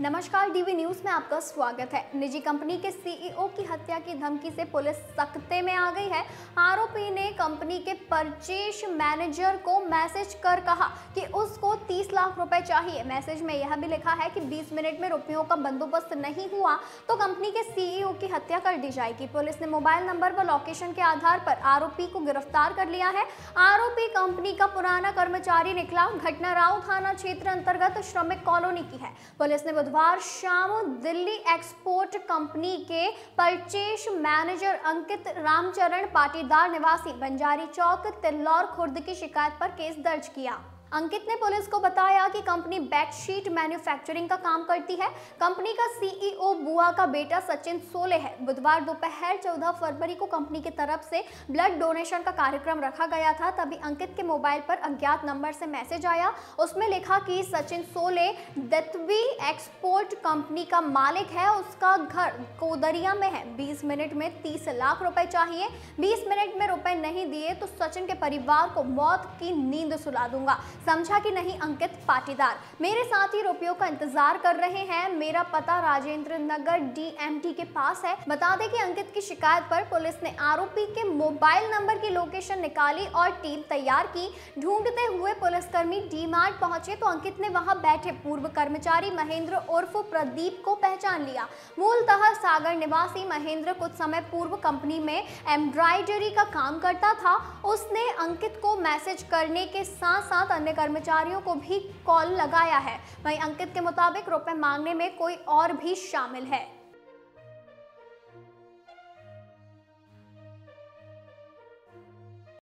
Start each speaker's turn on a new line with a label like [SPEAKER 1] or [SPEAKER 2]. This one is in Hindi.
[SPEAKER 1] नमस्कार डीवी न्यूज में आपका स्वागत है निजी कंपनी के सीईओ e की हत्या की धमकी से पुलिस सख्ते में आ गई है आरोपी ने कंपनी के परचेज मैनेजर को मैसेज कर कहा कि उसको 30 लाख रुपए चाहिए मैसेज में यह भी लिखा है कि 20 मिनट में रुपयों का बंदोबस्त नहीं हुआ तो कंपनी के सीईओ e की हत्या कर दी जाएगी पुलिस ने मोबाइल नंबर व लोकेशन के आधार पर आरोपी को गिरफ्तार कर लिया है आरोपी कंपनी का पुराना कर्मचारी निकला घटना राव थाना क्षेत्र अंतर्गत श्रमिक कॉलोनी की है पुलिस ने बुधवार शाम दिल्ली एक्सपोर्ट कंपनी के परचेश मैनेजर अंकित रामचरण पाटीदार निवासी बंजारी चौक तिल्लौर खुर्द की शिकायत पर केस दर्ज किया अंकित ने पुलिस को बताया कि कंपनी बेडशीट मैन्युफैक्चरिंग का काम करती है कंपनी का सीईओ e बुआ का बेटा सचिन सोले है बुधवार दोपहर 14 फरवरी को कंपनी की तरफ से ब्लड डोनेशन का कार्यक्रम रखा गया था तभी अंकित के मोबाइल पर अज्ञात नंबर से मैसेज आया उसमें लिखा कि सचिन सोले दत्वी एक्सपोर्ट कंपनी का मालिक है उसका घर कोदरिया में है बीस मिनट में तीस लाख रुपए चाहिए बीस मिनट में रुपए नहीं दिए तो सचिन के परिवार को मौत की नींद सुला दूंगा समझा कि नहीं अंकित पाटीदार मेरे साथ ही रुपयों का इंतजार कर रहे हैं मेरा पता राजेंद्र नगर डीएमटी के पास है बता दें कि अंकित की शिकायत पर पुलिस ने आरोपी के मोबाइल नंबर की लोकेशन निकाली और टीम तैयार की ढूंढते हुए पुलिसकर्मी डी मार्ट पहुंचे तो अंकित ने वहां बैठे पूर्व कर्मचारी महेंद्र उर्फ प्रदीप को पहचान लिया मूलतः सागर निवासी महेंद्र कुछ समय पूर्व कंपनी में एम्ब्रॉयडरी का काम करता था उसने अंकित को मैसेज करने के साथ साथ अन्य कर्मचारियों को भी कॉल लगाया है वहीं अंकित के मुताबिक रुपए मांगने में कोई और भी शामिल है